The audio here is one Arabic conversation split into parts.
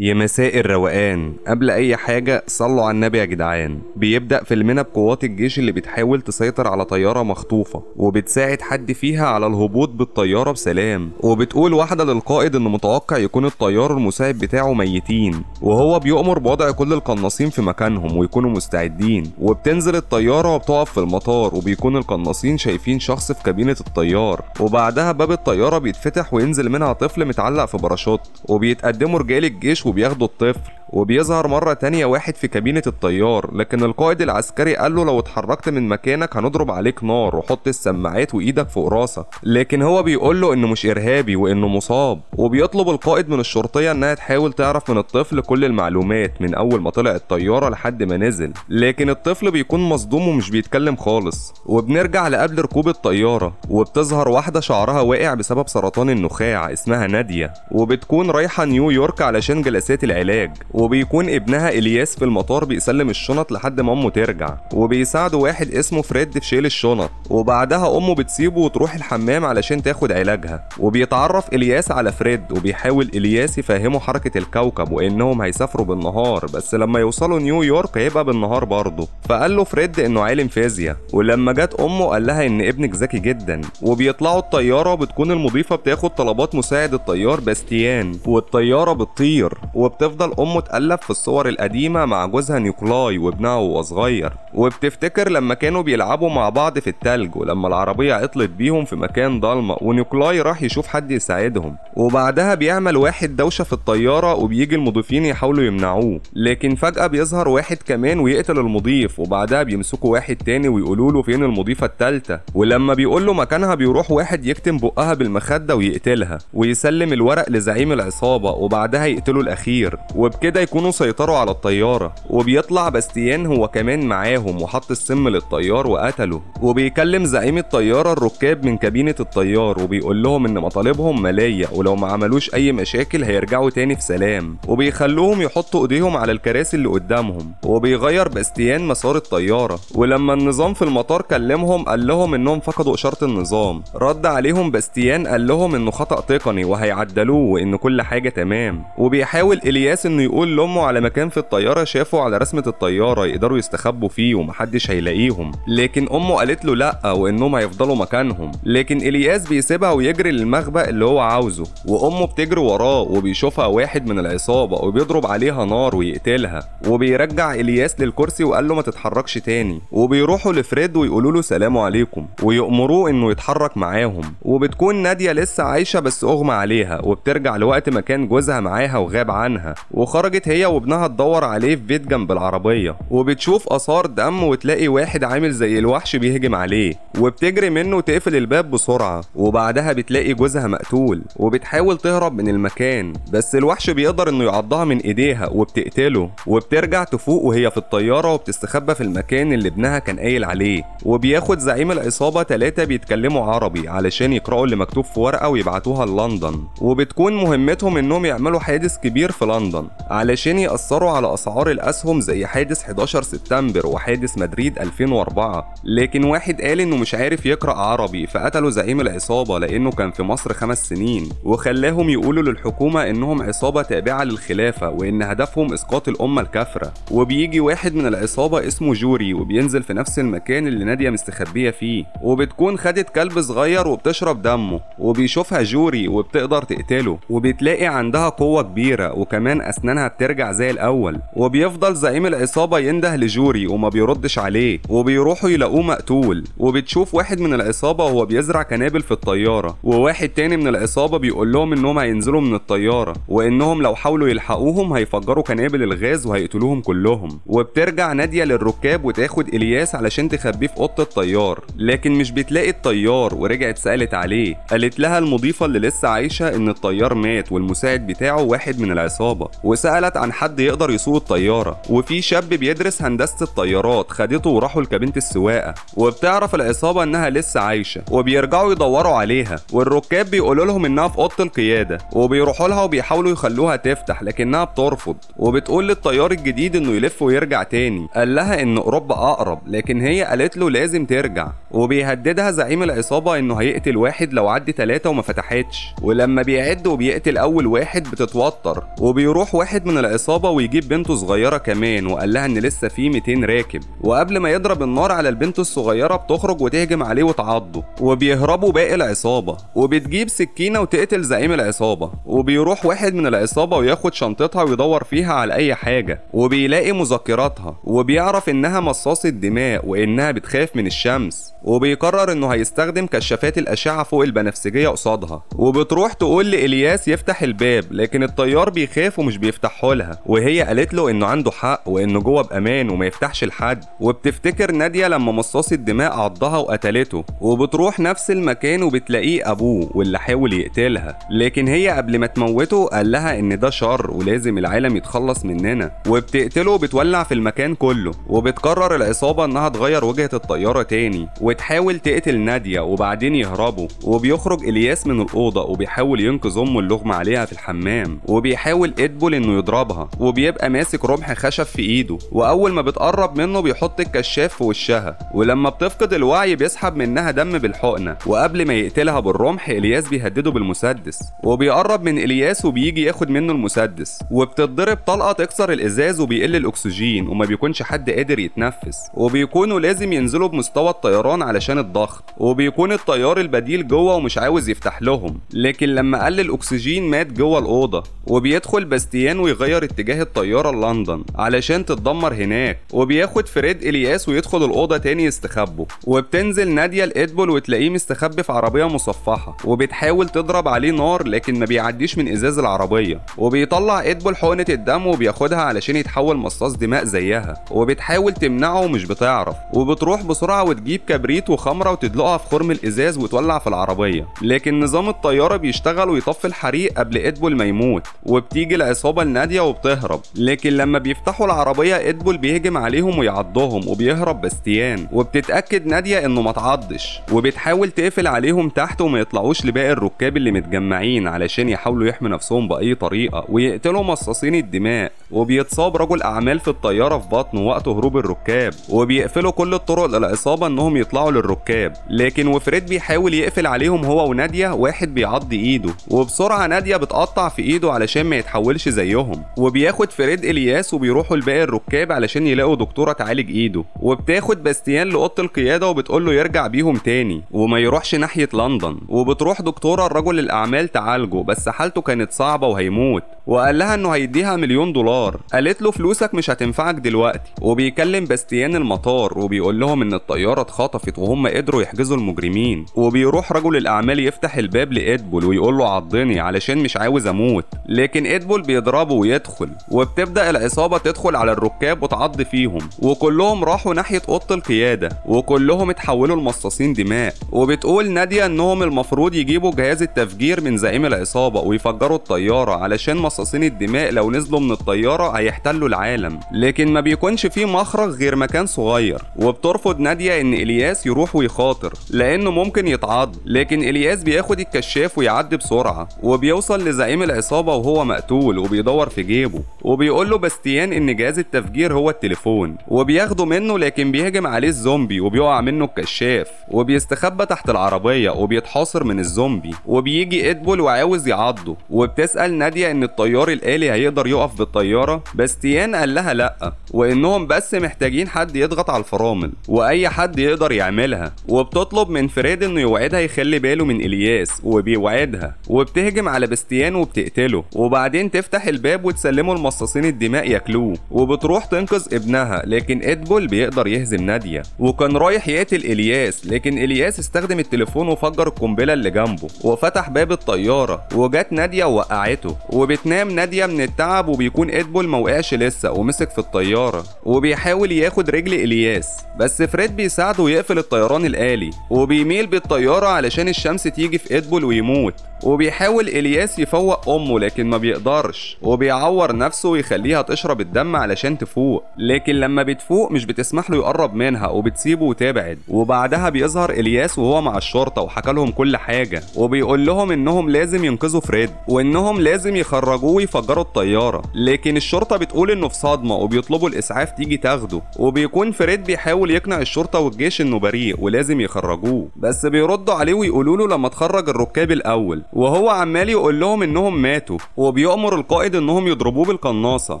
يا مساء الروقان قبل اي حاجه صلوا على النبي يا جدعان بيبدا فيلمنا بقوات الجيش اللي بتحاول تسيطر على طياره مخطوفه وبتساعد حد فيها على الهبوط بالطياره بسلام وبتقول واحده للقائد ان متوقع يكون الطيار المساعد بتاعه ميتين وهو بيؤمر بوضع كل القناصين في مكانهم ويكونوا مستعدين وبتنزل الطياره وبتقف في المطار وبيكون القناصين شايفين شخص في كابينه الطيار وبعدها باب الطياره بيتفتح وينزل منها طفل متعلق في باراشوت وبيتقدموا رجال الجيش وبياخدوا الطفل وبيظهر مرة تانية واحد في كابينة الطيار لكن القائد العسكري قال له لو اتحركت من مكانك هنضرب عليك نار وحط السماعات وايدك فوق راسك لكن هو بيقول له انه مش ارهابي وانه مصاب وبيطلب القائد من الشرطية انها تحاول تعرف من الطفل كل المعلومات من اول ما طلع الطيارة لحد ما نزل لكن الطفل بيكون مصدوم ومش بيتكلم خالص وبنرجع لقبل ركوب الطيارة وبتظهر واحدة شعرها واقع بسبب سرطان النخاع اسمها نادية وبتكون رايحة نيويورك علشان جلسات العلاج وبيكون ابنها الياس في المطار بيسلم الشنط لحد ما امه ترجع وبيساعده واحد اسمه فريد في شيل الشنط وبعدها امه بتسيبه وتروح الحمام علشان تاخد علاجها وبيتعرف الياس على فريد وبيحاول الياس يفهمه حركه الكوكب وانهم هيسافروا بالنهار بس لما يوصلوا نيويورك هيبقى بالنهار برضه فقال له فريد انه عالم فيزياء ولما جت امه قال لها ان ابنك ذكي جدا وبيطلعوا الطياره بتكون المضيفه بتاخد طلبات مساعد الطيار باستيان والطياره بتطير وبتفضل امه بتتألف في الصور القديمة مع جوزها نيكولاي وابنها وهو صغير وبتفتكر لما كانوا بيلعبوا مع بعض في التلج ولما العربية عطلت بيهم في مكان ضلمة ونيكولاي راح يشوف حد يساعدهم وبعدها بيعمل واحد دوشة في الطيارة وبيجي المضيفين يحاولوا يمنعوه لكن فجأة بيظهر واحد كمان ويقتل المضيف وبعدها بيمسكوا واحد تاني ويقولوا له فين المضيفة التالتة ولما بيقول له مكانها بيروح واحد يكتم بقها بالمخدة ويقتلها ويسلم الورق لزعيم العصابة وبعدها يقتلوا الأخير وبكده كده يكونوا سيطروا على الطيارة وبيطلع باستيان هو كمان معاهم وحط السم للطيار وقتله وبيكلم زعيم الطيارة الركاب من كابينة الطيار وبيقول لهم ان مطالبهم ملاية ولو ما عملوش اي مشاكل هيرجعوا تاني في سلام وبيخلوهم يحطوا ايديهم على الكراسي اللي قدامهم وبيغير باستيان مسار الطيارة ولما النظام في المطار كلمهم قال لهم انهم فقدوا اشارة النظام رد عليهم باستيان قال لهم انه خطأ تقني وهيعدلوه وان كل حاجة تمام وبيحاول الياس انه يقول دول لموا على مكان في الطياره شافوا على رسمه الطياره يقدروا يستخبوا فيه ومحدش هيلاقيهم لكن امه قالت له لا وانهم هيفضلوا مكانهم لكن الياس بيسيبها ويجري للمخبأ اللي هو عاوزه وامه بتجري وراه وبيشوفها واحد من العصابه وبيضرب عليها نار ويقتلها وبيرجع الياس للكرسي وقال له ما تتحركش تاني وبيروحوا لفريد ويقولوا له سلام عليكم ويأمروه انه يتحرك معاهم وبتكون ناديه لسه عايشه بس اغمى عليها وبترجع لوقت ما كان جوزها معاها وغاب عنها وخرجت خرجت هي وابنها تدور عليه في بيت جنب العربية وبتشوف آثار دم وتلاقي واحد عامل زي الوحش بيهجم عليه وبتجري منه وتقفل الباب بسرعة وبعدها بتلاقي جوزها مقتول وبتحاول تهرب من المكان بس الوحش بيقدر انه يعضها من ايديها وبتقتله وبترجع تفوق وهي في الطيارة وبتستخبى في المكان اللي ابنها كان قايل عليه وبياخد زعيم العصابة تلاتة بيتكلموا عربي علشان يقرأوا اللي مكتوب في ورقة ويبعتوها للندن وبتكون مهمتهم انهم يعملوا حادث كبير في لندن علشان يأثروا على أسعار الأسهم زي حادث 11 سبتمبر وحادث مدريد 2004 لكن واحد قال إنه مش عارف يقرأ عربي فقتلوا زعيم العصابة لأنه كان في مصر خمس سنين وخلاهم يقولوا للحكومة إنهم عصابة تابعة للخلافة وإن هدفهم إسقاط الأمة الكافرة وبيجي واحد من العصابة اسمه جوري وبينزل في نفس المكان اللي نادية مستخبية فيه وبتكون خدت كلب صغير وبتشرب دمه وبيشوفها جوري وبتقدر تقتله وبتلاقي عندها قوة كبيرة وكمان أسنانها ترجع بترجع زي الاول وبيفضل زعيم العصابه ينده لجوري وما بيردش عليه وبيروحوا يلاقوه مقتول وبتشوف واحد من العصابه وهو بيزرع كنابل في الطياره وواحد تاني من العصابه بيقول لهم انهم هينزلوا من الطياره وانهم لو حاولوا يلحقوهم هيفجروا كنابل الغاز وهيقتلوهم كلهم وبترجع ناديه للركاب وتاخد الياس علشان تخبيه في اوضه الطيار لكن مش بتلاقي الطيار ورجعت سالت عليه قالت لها المضيفه اللي لسه عايشه ان الطيار مات والمساعد بتاعه واحد من العصابه وسال سألت عن حد يقدر يسوق الطيارة وفي شاب بيدرس هندسة الطيارات خدته وراحوا لكابينة السواقة وبتعرف العصابة إنها لسه عايشة وبيرجعوا يدوروا عليها والركاب بيقولوا لهم إنها في أوضة القيادة وبيروحوا لها وبيحاولوا يخلوها تفتح لكنها بترفض وبتقول للطيار الجديد إنه يلف ويرجع تاني قال لها إن أوروبا أقرب لكن هي قالت له لازم ترجع وبيهددها زعيم العصابة إنه هيقتل واحد لو عدي تلاتة وما فتحتش ولما بيعد وبيقتل أول واحد بتتوتر وبيروح واحد من العصابة ويجيب بنته صغيرة كمان وقال لها إن لسه في 200 راكب وقبل ما يضرب النار على البنت الصغيرة بتخرج وتهجم عليه وتعضه وبيهربوا باقي العصابة وبتجيب سكينة وتقتل زعيم العصابة وبيروح واحد من العصابة وياخد شنطتها ويدور فيها على أي حاجة وبيلاقي مذكراتها وبيعرف إنها مصاصة دماء وإنها بتخاف من الشمس وبيقرر إنه هيستخدم كشافات الأشعة فوق البنفسجية قصادها وبتروح تقول لإلياس يفتح الباب لكن الطيار بيخاف ومش بيفتح حولها وهي قالت له انه عنده حق وانه جوه بامان وما يفتحش لحد وبتفتكر ناديه لما مصاص الدماء عضها وقتلته وبتروح نفس المكان وبتلاقيه ابوه واللي حاول يقتلها لكن هي قبل ما تموته قال لها ان ده شر ولازم العالم يتخلص مننا وبتقتله وبتولع في المكان كله وبتقرر العصابه انها تغير وجهه الطياره تاني وتحاول تقتل ناديه وبعدين يهربوا وبيخرج الياس من الاوضه وبيحاول ينقذ امه اللغمه عليها في الحمام وبيحاول ادبل انه بيضربها وبيبقى ماسك رمح خشب في ايده واول ما بتقرب منه بيحط الكشاف في وشها ولما بتفقد الوعي بيسحب منها دم بالحقنه وقبل ما يقتلها بالرمح الياس بيهدده بالمسدس وبيقرب من الياس وبيجي ياخد منه المسدس وبتتضرب طلقه تكسر الازاز وبيقل الاكسجين وما بيكونش حد قادر يتنفس وبيكونوا لازم ينزلوا بمستوى الطيران علشان الضغط وبيكون الطيار البديل جوه ومش عاوز يفتح لهم لكن لما قل الاكسجين مات جوه الاوضه وبيدخل باستيان ويغ يغير اتجاه الطيارة لندن علشان تتدمر هناك وبياخد فريد الياس ويدخل الأوضة تاني يستخبوا وبتنزل نادية لإدبول وتلاقيه مستخبي في عربية مصفحة وبتحاول تضرب عليه نار لكن ما بيعديش من إزاز العربية وبيطلع إدبول حقنة الدم وبياخدها علشان يتحول مصاص دماء زيها وبتحاول تمنعه ومش بتعرف وبتروح بسرعة وتجيب كبريت وخمرة وتدلقها في خرم الإزاز وتولع في العربية لكن نظام الطيارة بيشتغل ويطفي الحريق قبل إدبول ما يموت وبتيجي العصابة لنادية هاديه وبتهرب لكن لما بيفتحوا العربيه ادبول بيهجم عليهم ويعضهم وبيهرب باستيان وبتتاكد ناديه انه ما تعضش وبتحاول تقفل عليهم تحت وما يطلعوش لباقي الركاب اللي متجمعين علشان يحاولوا يحموا نفسهم باي طريقه ويقتلوا مصاصين الدماء وبيتصاب رجل اعمال في الطياره في بطنه وقت هروب الركاب وبيقفلوا كل الطرق للعصابه انهم يطلعوا للركاب لكن وفريد بيحاول يقفل عليهم هو وناديه واحد بيعض ايده وبسرعه ناديه بتقطع في ايده علشان ما يتحولش زيهم بينهم وبياخد فريد الياس وبيروحوا لباقي الركاب علشان يلاقوا دكتوره تعالج ايده وبتاخد باستيان لاوضه القياده وبتقول له يرجع بيهم تاني وما يروحش ناحيه لندن وبتروح دكتوره لرجل الاعمال تعالجه بس حالته كانت صعبه وهيموت وقال لها انه هيديها مليون دولار قالت له فلوسك مش هتنفعك دلوقتي وبيكلم باستيان المطار وبيقول لهم ان الطياره اتخطفت وهم قدروا يحجزوا المجرمين وبيروح رجل الاعمال يفتح الباب لادبول ويقول له عضني علشان مش عاوز اموت لكن ادبول بيضربه ويدخل وبتبدا العصابه تدخل على الركاب وتعض فيهم وكلهم راحوا ناحيه اوضه القياده وكلهم اتحولوا لمصاصين دماء وبتقول ناديه انهم المفروض يجيبوا جهاز التفجير من زعيم العصابه ويفجروا الطياره علشان مصاصين الدماء لو نزلوا من الطياره هيحتلوا العالم لكن ما بيكونش فيه مخرج غير مكان صغير وبترفض ناديه ان الياس يروح ويخاطر لانه ممكن يتعض لكن الياس بياخد الكشاف ويعدي بسرعه وبيوصل لزعيم العصابه وهو مقتول وبيدور دولار في جيبه وبيقول له باستيان ان جهاز التفجير هو التليفون وبياخده منه لكن بيهجم عليه الزومبي وبيقع منه الكشاف وبيستخبى تحت العربية وبيتحاصر من الزومبي وبيجي ادبول وعاوز يعضه وبتسأل نادية ان الطيار الآلي هيقدر يقف بالطيارة باستيان قال لها لأ وانهم بس محتاجين حد يضغط على الفرامل واي حد يقدر يعملها وبتطلب من فريد انه يوعدها يخلي باله من الياس وبيوعدها وبتهجم على باستيان وبتقتله وبعدين تفتح الباب الشاب وتسلمه لمصاصين الدماء ياكلوه وبتروح تنقذ ابنها لكن ادبول بيقدر يهزم ناديه وكان رايح يقتل الياس لكن الياس استخدم التليفون وفجر القنبله اللي جنبه وفتح باب الطياره وجت ناديه ووقعته وبتنام ناديه من التعب وبيكون ادبول ما وقعش لسه ومسك في الطياره وبيحاول ياخد رجل الياس بس فريد بيساعده يقفل الطيران الآلي وبيميل بالطيارة علشان الشمس تيجي في ادبول ويموت وبيحاول الياس يفوق امه لكن ما بيقدرش وبي بيعور نفسه ويخليها تشرب الدم علشان تفوق لكن لما بتفوق مش بتسمح له يقرب منها وبتسيبه وتبعد وبعدها بيظهر الياس وهو مع الشرطه وحكى لهم كل حاجه وبيقول لهم انهم لازم ينقذوا فريد وانهم لازم يخرجوه ويفجروا الطياره لكن الشرطه بتقول انه في صدمه وبيطلبوا الاسعاف تيجي تاخده وبيكون فريد بيحاول يقنع الشرطه والجيش انه بريء ولازم يخرجوه بس بيردوا عليه ويقولوا له لما تخرج الركاب الاول وهو عمال يقول لهم انهم ماتوا وبيأمر القائد انهم كلهم يضربوه بالقناصه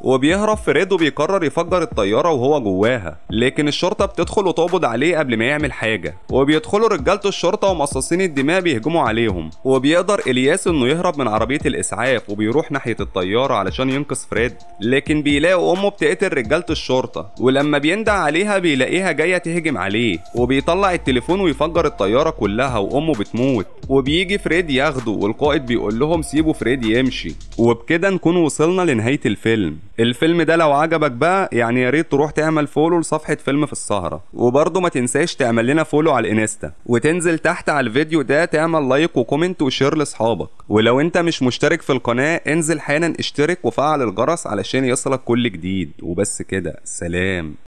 وبيهرب فريد وبيقرر يفجر الطياره وهو جواها لكن الشرطه بتدخل وتقبض عليه قبل ما يعمل حاجه وبيدخلوا رجاله الشرطه ومصاصين الدماء بيهجموا عليهم وبيقدر الياس انه يهرب من عربيه الاسعاف وبيروح ناحيه الطياره علشان ينقذ فريد لكن بيلاقوا امه بتقتل رجاله الشرطه ولما بيندع عليها بيلاقيها جايه تهجم عليه وبيطلع التليفون ويفجر الطياره كلها وامه بتموت وبيجي فريد ياخده والقائد بيقول لهم سيبوا فريد يمشي وبكده نكون وصلنا لنهايه الفيلم الفيلم ده لو عجبك بقى يعني يا ريت تروح تعمل فولو لصفحه فيلم في السهره وبرضه ما تنساش تعمل لنا فولو على الانستا وتنزل تحت على الفيديو ده تعمل لايك وكومنت وشير لاصحابك ولو انت مش مشترك في القناه انزل حالا اشترك وفعل الجرس علشان يصلك كل جديد وبس كده سلام